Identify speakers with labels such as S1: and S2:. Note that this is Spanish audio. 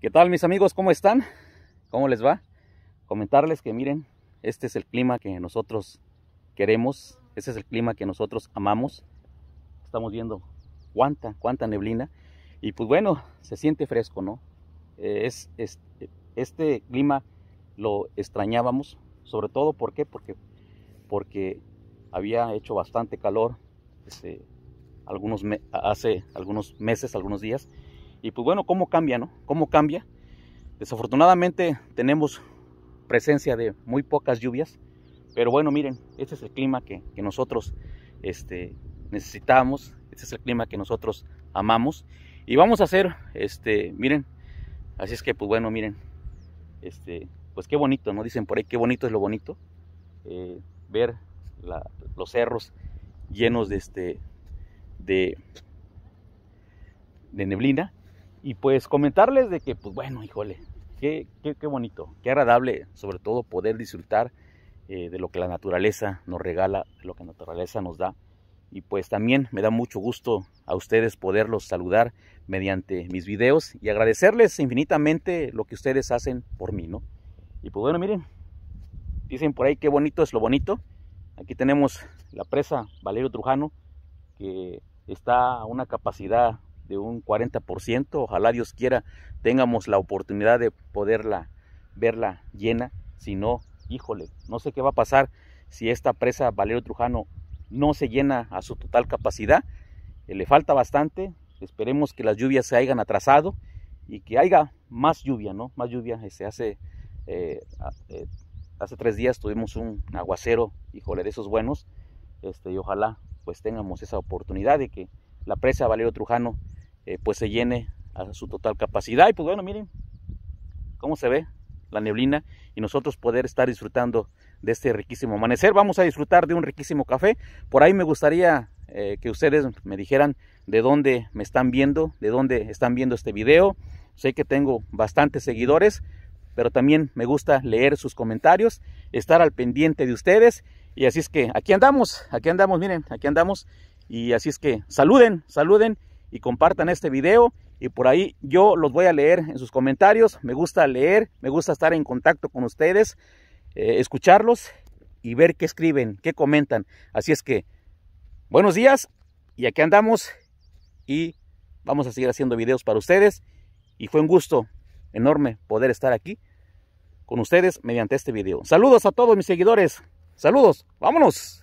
S1: ¿Qué tal mis amigos? ¿Cómo están? ¿Cómo les va? Comentarles que miren, este es el clima que nosotros queremos, ese es el clima que nosotros amamos. Estamos viendo cuánta, cuánta neblina y pues bueno, se siente fresco, ¿no? Eh, es, este clima lo extrañábamos, sobre todo ¿por qué? Porque, porque había hecho bastante calor este, hace algunos meses, algunos días, y pues bueno, ¿cómo cambia, no? ¿Cómo cambia? Desafortunadamente tenemos presencia de muy pocas lluvias, pero bueno, miren, este es el clima que, nosotros este, necesitamos, este es el clima que nosotros amamos. Y vamos a hacer, este, miren, así es que pues bueno, miren, este, pues qué bonito, ¿no? Dicen por ahí, qué bonito es lo bonito, eh, ver los cerros llenos de, este, de, de neblina y pues comentarles de que, pues bueno, híjole, qué, qué, bonito, qué agradable, sobre todo poder disfrutar eh, de lo que la naturaleza nos regala, de lo que la naturaleza nos da. Y pues también me da mucho gusto a ustedes poderlos saludar mediante mis videos y agradecerles infinitamente lo que ustedes hacen por mí, ¿no? Y pues bueno, miren, dicen por ahí qué bonito es lo bonito. Aquí tenemos la presa Valerio Trujano, que está a una capacidad de un 40%. Ojalá Dios quiera tengamos la oportunidad de poderla verla llena. Si no, híjole, no sé qué va a pasar si esta presa Valero Trujano no se llena a su total capacidad. Eh, le falta bastante. Esperemos que las lluvias se hayan atrasado y que haya más lluvia, ¿no? Más lluvia. se este, hace, eh, eh, hace tres días tuvimos un aguacero, híjole, de esos buenos. Este, y ojalá pues tengamos esa oportunidad de que la presa Valero Trujano eh, pues se llene a su total capacidad. Y pues bueno, miren cómo se ve la neblina y nosotros poder estar disfrutando de este riquísimo amanecer. Vamos a disfrutar de un riquísimo café. Por ahí me gustaría eh, que ustedes me dijeran de dónde me están viendo, de dónde están viendo este video. Sé que tengo bastantes seguidores, pero también me gusta leer sus comentarios, estar al pendiente de ustedes. Y así es que aquí andamos, aquí andamos, miren, aquí andamos. Y así es que saluden, saluden y compartan este video y por ahí yo los voy a leer en sus comentarios. Me gusta leer, me gusta estar en contacto con ustedes, eh, escucharlos y ver qué escriben, qué comentan. Así es que buenos días y aquí andamos y vamos a seguir haciendo videos para ustedes y fue un gusto enorme poder estar aquí con ustedes mediante este video. Saludos a todos mis seguidores. Saludos, vámonos.